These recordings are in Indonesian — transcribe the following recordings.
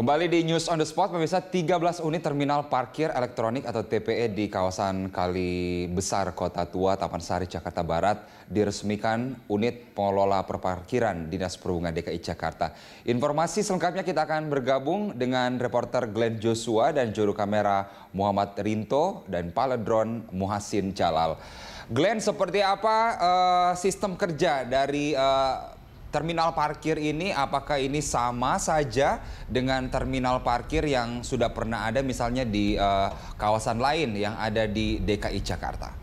Kembali di News on the Spot, pemirsa 13 unit terminal parkir elektronik atau TPE di kawasan Kali Besar Kota Tua, Taman Sari, Jakarta Barat diresmikan unit pengelola perparkiran Dinas Perhubungan DKI Jakarta. Informasi selengkapnya kita akan bergabung dengan reporter Glenn Joshua dan juru kamera Muhammad Rinto dan paledron Muhasin Jalal. Glenn, seperti apa uh, sistem kerja dari uh, terminal parkir ini apakah ini sama saja dengan terminal parkir yang sudah pernah ada misalnya di uh, kawasan lain yang ada di DKI Jakarta?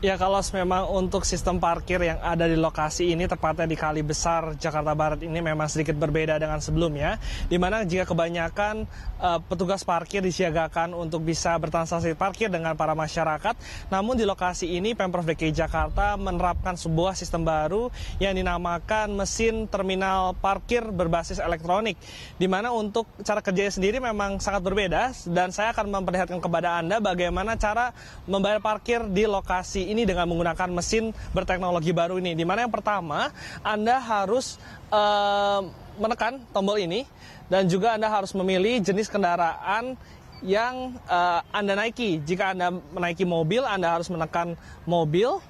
Ya kalau memang untuk sistem parkir yang ada di lokasi ini tepatnya di Kali Besar Jakarta Barat ini memang sedikit berbeda dengan sebelumnya di mana jika kebanyakan uh, petugas parkir disiagakan untuk bisa bertransaksi parkir dengan para masyarakat namun di lokasi ini Pemprov DKI Jakarta menerapkan sebuah sistem baru yang dinamakan mesin terminal parkir berbasis elektronik di mana untuk cara kerjanya sendiri memang sangat berbeda dan saya akan memperlihatkan kepada Anda bagaimana cara membayar parkir di lokasi ini dengan menggunakan mesin berteknologi baru ini. Di mana yang pertama, Anda harus uh, menekan tombol ini dan juga Anda harus memilih jenis kendaraan yang uh, Anda naiki. Jika Anda menaiki mobil, Anda harus menekan mobil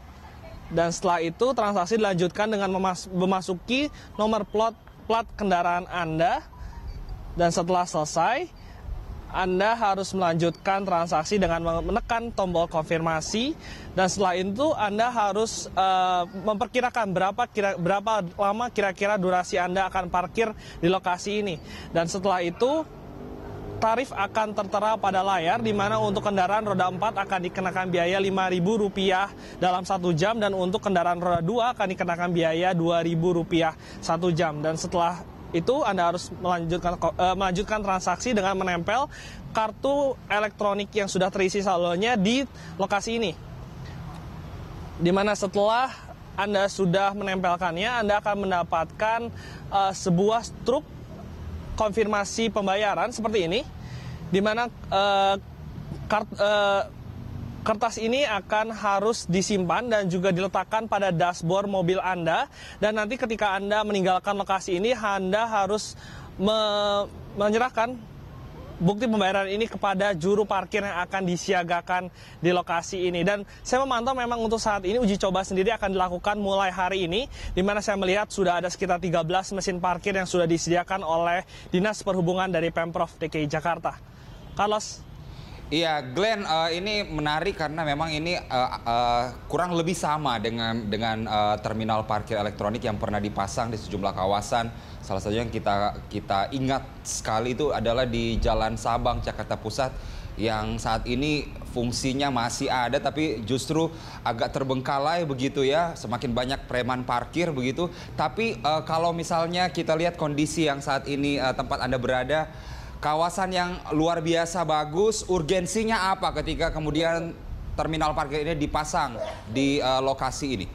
dan setelah itu transaksi dilanjutkan dengan memas memasuki nomor plot plat kendaraan Anda dan setelah selesai anda harus melanjutkan transaksi dengan menekan tombol konfirmasi dan setelah itu Anda harus uh, memperkirakan berapa kira, berapa lama kira-kira durasi Anda akan parkir di lokasi ini. Dan setelah itu tarif akan tertera pada layar di mana untuk kendaraan roda 4 akan dikenakan biaya Rp5.000 dalam satu jam dan untuk kendaraan roda 2 akan dikenakan biaya Rp2.000 satu jam dan setelah itu Anda harus melanjutkan uh, melanjutkan transaksi dengan menempel kartu elektronik yang sudah terisi saldonya di lokasi ini. Dimana setelah Anda sudah menempelkannya, Anda akan mendapatkan uh, sebuah struk konfirmasi pembayaran seperti ini, di mana uh, kart, uh, Kertas ini akan harus disimpan dan juga diletakkan pada dashboard mobil Anda dan nanti ketika Anda meninggalkan lokasi ini Anda harus me menyerahkan bukti pembayaran ini kepada juru parkir yang akan disiagakan di lokasi ini. Dan saya memantau memang untuk saat ini uji coba sendiri akan dilakukan mulai hari ini, di mana saya melihat sudah ada sekitar 13 mesin parkir yang sudah disediakan oleh Dinas Perhubungan dari Pemprov DKI Jakarta. Carlos, Iya, Glenn, uh, ini menarik karena memang ini uh, uh, kurang lebih sama dengan dengan uh, terminal parkir elektronik yang pernah dipasang di sejumlah kawasan. Salah satu yang kita kita ingat sekali itu adalah di Jalan Sabang, Jakarta Pusat, yang saat ini fungsinya masih ada, tapi justru agak terbengkalai begitu ya. Semakin banyak preman parkir begitu. Tapi uh, kalau misalnya kita lihat kondisi yang saat ini uh, tempat anda berada kawasan yang luar biasa bagus. Urgensinya apa ketika kemudian terminal parkir ini dipasang di uh, lokasi ini?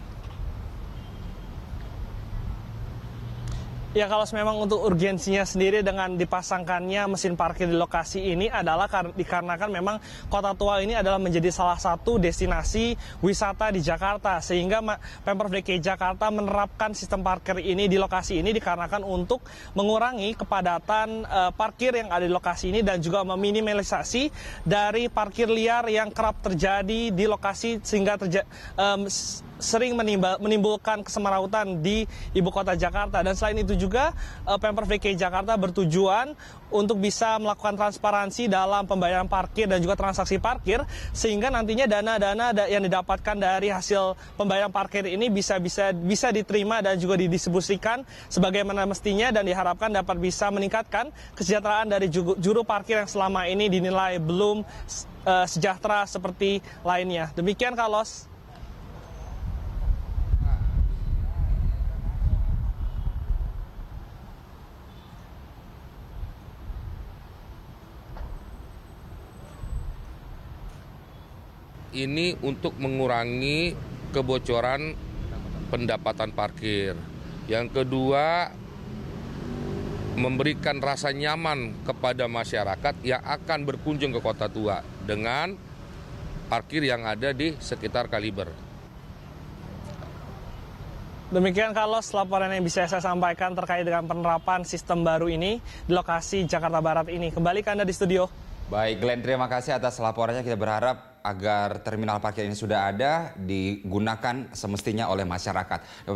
Ya kalau memang untuk urgensinya sendiri dengan dipasangkannya mesin parkir di lokasi ini adalah dikarenakan memang Kota Tua ini adalah menjadi salah satu destinasi wisata di Jakarta sehingga Pemprov DKI Jakarta menerapkan sistem parkir ini di lokasi ini dikarenakan untuk mengurangi kepadatan eh, parkir yang ada di lokasi ini dan juga meminimalisasi dari parkir liar yang kerap terjadi di lokasi sehingga um, sering menimbulkan kesemerautan di ibu kota Jakarta dan selain itu juga juga eh, Pemprov DKI Jakarta bertujuan untuk bisa melakukan transparansi dalam pembayaran parkir dan juga transaksi parkir sehingga nantinya dana-dana yang didapatkan dari hasil pembayaran parkir ini bisa bisa bisa diterima dan juga didistribusikan sebagaimana mestinya dan diharapkan dapat bisa meningkatkan kesejahteraan dari juru parkir yang selama ini dinilai belum eh, sejahtera seperti lainnya. Demikian Carlos. ini untuk mengurangi kebocoran pendapatan parkir. Yang kedua, memberikan rasa nyaman kepada masyarakat yang akan berkunjung ke kota tua dengan parkir yang ada di sekitar kaliber. Demikian kalau laporan yang bisa saya sampaikan terkait dengan penerapan sistem baru ini di lokasi Jakarta Barat ini. Kembali ke Anda di studio. Baik Glenn, terima kasih atas laporannya. Kita berharap agar terminal parkir ini sudah ada digunakan semestinya oleh masyarakat.